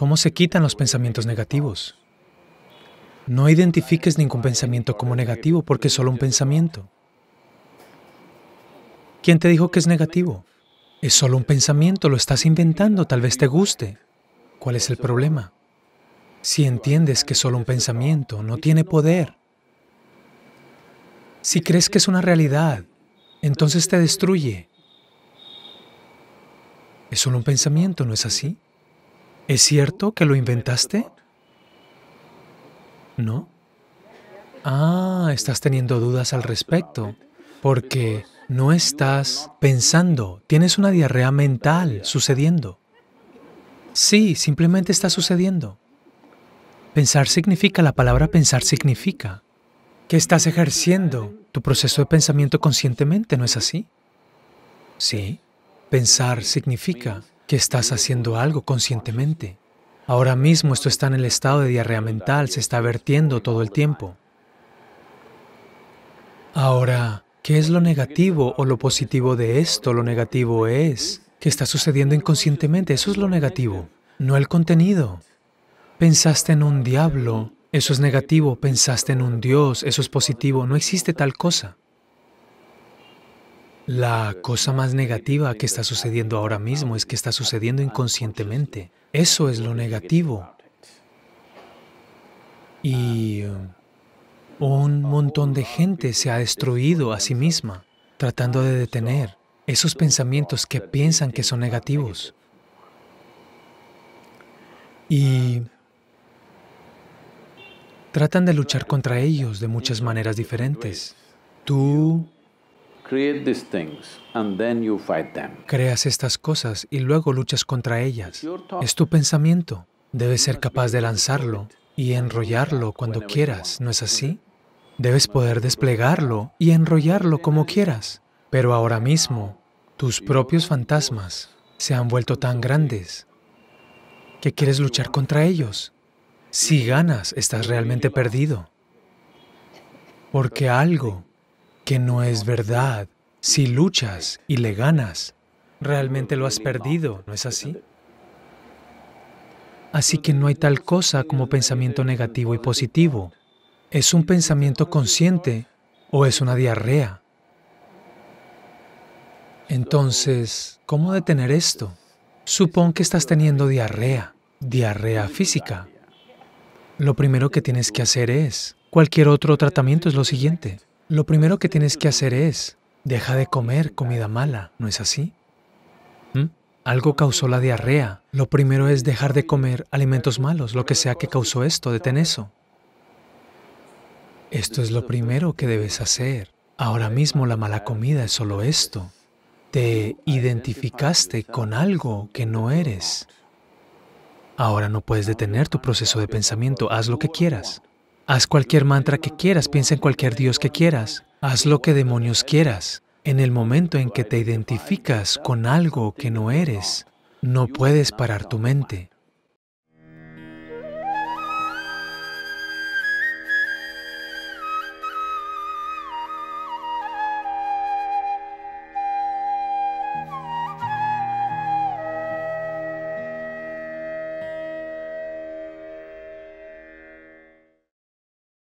¿Cómo se quitan los pensamientos negativos? No identifiques ningún pensamiento como negativo porque es solo un pensamiento. ¿Quién te dijo que es negativo? Es solo un pensamiento, lo estás inventando, tal vez te guste. ¿Cuál es el problema? Si entiendes que es solo un pensamiento, no tiene poder. Si crees que es una realidad, entonces te destruye. Es solo un pensamiento, ¿no es así? ¿Es cierto que lo inventaste? ¿No? Ah, estás teniendo dudas al respecto, porque no estás pensando, tienes una diarrea mental sucediendo. Sí, simplemente está sucediendo. Pensar significa, la palabra pensar significa que estás ejerciendo tu proceso de pensamiento conscientemente, ¿no es así? Sí, pensar significa que estás haciendo algo conscientemente. Ahora mismo esto está en el estado de diarrea mental, se está vertiendo todo el tiempo. Ahora, ¿qué es lo negativo o lo positivo de esto? Lo negativo es que está sucediendo inconscientemente, eso es lo negativo, no el contenido. Pensaste en un diablo, eso es negativo, pensaste en un Dios, eso es positivo, no existe tal cosa. La cosa más negativa que está sucediendo ahora mismo es que está sucediendo inconscientemente. Eso es lo negativo. Y um, un montón de gente se ha destruido a sí misma tratando de detener esos pensamientos que piensan que son negativos. Y tratan de luchar contra ellos de muchas maneras diferentes. Tú Creas estas cosas y luego luchas contra ellas. Es tu pensamiento. Debes ser capaz de lanzarlo y enrollarlo cuando quieras, ¿no es así? Debes poder desplegarlo y enrollarlo como quieras. Pero ahora mismo, tus propios fantasmas se han vuelto tan grandes que quieres luchar contra ellos. Si ganas, estás realmente perdido. Porque algo que no es verdad. Si luchas y le ganas, realmente lo has perdido, ¿no es así? Así que no hay tal cosa como pensamiento negativo y positivo. ¿Es un pensamiento consciente o es una diarrea? Entonces, ¿cómo detener esto? Supón que estás teniendo diarrea, diarrea física. Lo primero que tienes que hacer es, cualquier otro tratamiento es lo siguiente, lo primero que tienes que hacer es, deja de comer comida mala, ¿no es así? ¿Mm? Algo causó la diarrea. Lo primero es dejar de comer alimentos malos, lo que sea que causó esto, detén eso. Esto es lo primero que debes hacer. Ahora mismo la mala comida es solo esto. Te identificaste con algo que no eres. Ahora no puedes detener tu proceso de pensamiento, haz lo que quieras. Haz cualquier mantra que quieras, piensa en cualquier Dios que quieras. Haz lo que demonios quieras. En el momento en que te identificas con algo que no eres, no puedes parar tu mente.